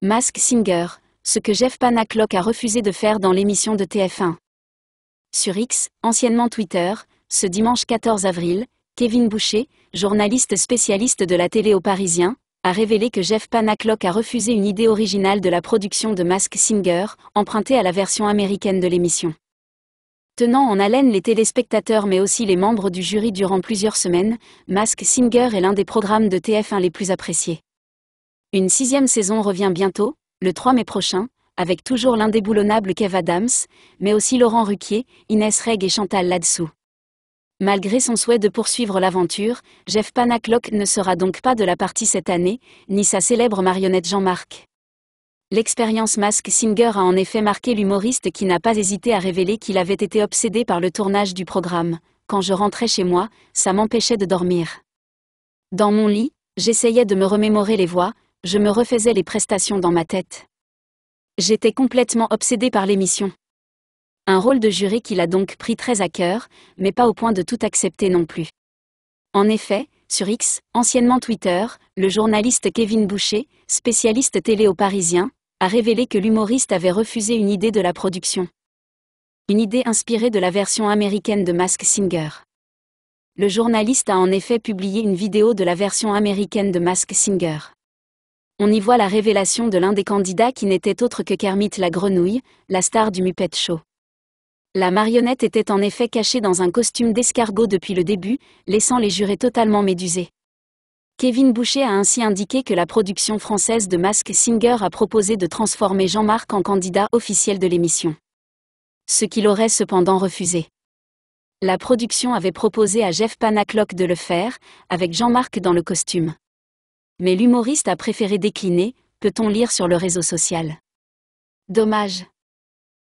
Mask Singer, ce que Jeff Panaclock a refusé de faire dans l'émission de TF1. Sur X, anciennement Twitter, ce dimanche 14 avril, Kevin Boucher, journaliste spécialiste de la télé au Parisien, a révélé que Jeff Panaclock a refusé une idée originale de la production de Mask Singer, empruntée à la version américaine de l'émission. Tenant en haleine les téléspectateurs mais aussi les membres du jury durant plusieurs semaines, Mask Singer est l'un des programmes de TF1 les plus appréciés. Une sixième saison revient bientôt, le 3 mai prochain, avec toujours l'indéboulonnable Kev Adams, mais aussi Laurent Ruquier, Inès Reg et Chantal Ladsou. Malgré son souhait de poursuivre l'aventure, Jeff Panaclock ne sera donc pas de la partie cette année, ni sa célèbre marionnette Jean-Marc. L'expérience Mask Singer a en effet marqué l'humoriste qui n'a pas hésité à révéler qu'il avait été obsédé par le tournage du programme. Quand je rentrais chez moi, ça m'empêchait de dormir. Dans mon lit, j'essayais de me remémorer les voix, je me refaisais les prestations dans ma tête. J'étais complètement obsédée par l'émission. Un rôle de juré qu'il a donc pris très à cœur, mais pas au point de tout accepter non plus. En effet, sur X, anciennement Twitter, le journaliste Kevin Boucher, spécialiste télé au Parisien, a révélé que l'humoriste avait refusé une idée de la production. Une idée inspirée de la version américaine de Mask Singer. Le journaliste a en effet publié une vidéo de la version américaine de Mask Singer on y voit la révélation de l'un des candidats qui n'était autre que Kermit la Grenouille, la star du Muppet Show. La marionnette était en effet cachée dans un costume d'escargot depuis le début, laissant les jurés totalement médusés. Kevin Boucher a ainsi indiqué que la production française de Mask Singer a proposé de transformer Jean-Marc en candidat officiel de l'émission. Ce qu'il aurait cependant refusé. La production avait proposé à Jeff Panaclock de le faire, avec Jean-Marc dans le costume mais l'humoriste a préféré décliner, peut-on lire sur le réseau social. Dommage.